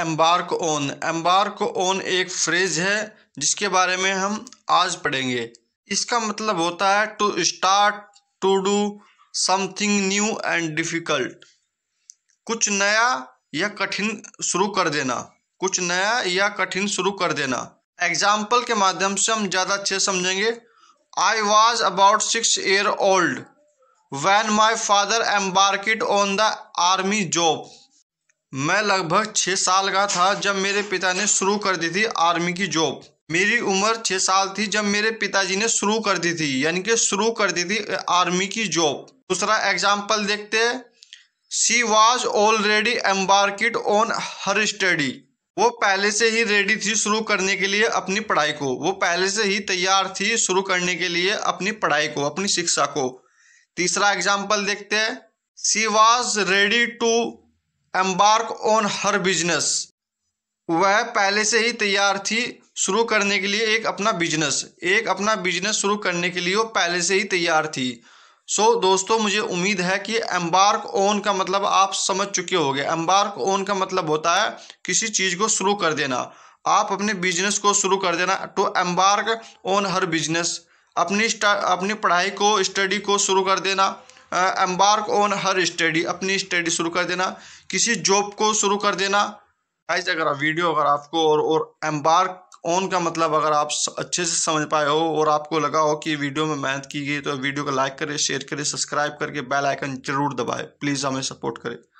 embark on embark on एक phrase है जिसके बारे में हम आज पढ़ेंगे इसका मतलब होता है to start to do something new and difficult कुछ नया या कठिन शुरू कर देना कुछ नया या कठिन शुरू कर देना एग्जाम्पल के माध्यम से हम ज़्यादा अच्छे समझेंगे I was about six year old when my father embarked on the army job मैं लगभग छः साल का था जब मेरे पिता ने शुरू कर दी थी आर्मी की जॉब मेरी उम्र छः साल थी जब मेरे पिताजी ने शुरू कर दी थी यानी कि शुरू कर दी थी आर्मी की जॉब दूसरा एग्जाम्पल देखते हैं she was already embarked on her study वो पहले से ही रेडी थी शुरू करने के लिए अपनी पढ़ाई को वो पहले से ही तैयार थी शुरू करने के लिए अपनी पढ़ाई को अपनी शिक्षा को तीसरा एग्जाम्पल देखते हैं she was ready to embark on her business वह पहले से ही तैयार थी शुरू करने के लिए एक अपना बिजनेस एक अपना बिजनेस शुरू करने के लिए वो पहले से ही तैयार थी सो so, दोस्तों मुझे उम्मीद है कि एम्बार्क ऑन का मतलब आप समझ चुके होंगे एम्बार्क ऑन का मतलब होता है किसी चीज़ को शुरू कर देना आप अपने बिजनेस को शुरू कर देना तो एम्बार्क ऑन हर बिजनेस अपनी अपनी पढ़ाई को स्टडी को शुरू कर देना एम्बार्क ऑन हर स्टडी अपनी स्टडी शुरू कर देना किसी जॉब को शुरू कर देना ऐसे अगर आप वीडियो अगर आपको और और एम्बार्क ऑन का मतलब अगर आप अच्छे से समझ पाए हो और आपको लगा हो कि वीडियो में मेहनत की गई तो वीडियो को लाइक करें शेयर करें सब्सक्राइब करके बेल आइकन जरूर दबाएं प्लीज़ हमें सपोर्ट करें